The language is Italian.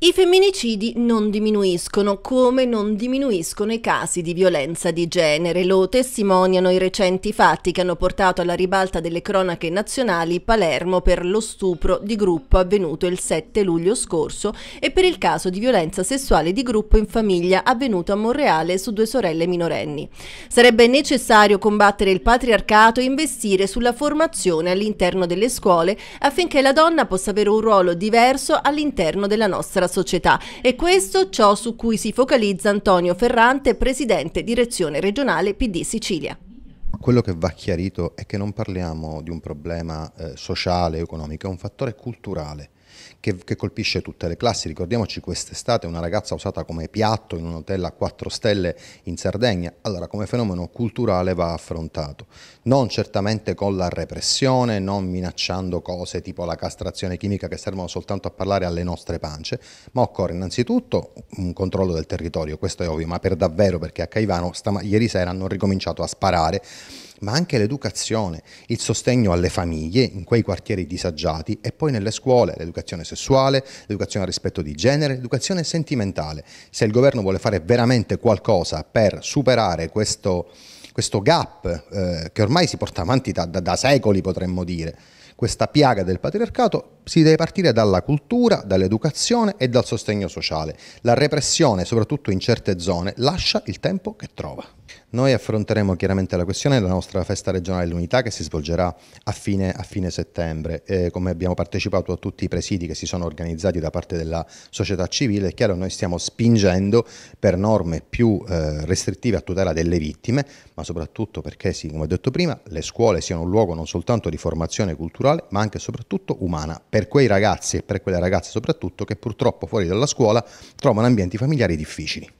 I femminicidi non diminuiscono come non diminuiscono i casi di violenza di genere, lo testimoniano i recenti fatti che hanno portato alla ribalta delle cronache nazionali Palermo per lo stupro di gruppo avvenuto il 7 luglio scorso e per il caso di violenza sessuale di gruppo in famiglia avvenuto a Monreale su due sorelle minorenni. Sarebbe necessario combattere il patriarcato e investire sulla formazione all'interno delle scuole affinché la donna possa avere un ruolo diverso all'interno della nostra società società e questo ciò su cui si focalizza Antonio Ferrante, presidente direzione regionale PD Sicilia. Quello che va chiarito è che non parliamo di un problema eh, sociale o economico, è un fattore culturale che, che colpisce tutte le classi. Ricordiamoci quest'estate una ragazza usata come piatto in un hotel a 4 stelle in Sardegna, allora come fenomeno culturale va affrontato, non certamente con la repressione, non minacciando cose tipo la castrazione chimica che servono soltanto a parlare alle nostre pance, ma occorre innanzitutto un controllo del territorio, questo è ovvio, ma per davvero perché a Caivano ieri sera hanno ricominciato a sparare ma anche l'educazione, il sostegno alle famiglie in quei quartieri disagiati e poi nelle scuole, l'educazione sessuale, l'educazione al rispetto di genere, l'educazione sentimentale. Se il governo vuole fare veramente qualcosa per superare questo, questo gap eh, che ormai si porta avanti da, da, da secoli, potremmo dire, questa piaga del patriarcato, si deve partire dalla cultura, dall'educazione e dal sostegno sociale. La repressione, soprattutto in certe zone, lascia il tempo che trova. Noi affronteremo chiaramente la questione della nostra festa regionale dell'unità che si svolgerà a fine, a fine settembre. Eh, come abbiamo partecipato a tutti i presidi che si sono organizzati da parte della società civile, è chiaro che noi stiamo spingendo per norme più eh, restrittive a tutela delle vittime, ma soprattutto perché, sì, come ho detto prima, le scuole siano un luogo non soltanto di formazione culturale, ma anche e soprattutto umana, per quei ragazzi e per quelle ragazze soprattutto che purtroppo fuori dalla scuola trovano ambienti familiari difficili.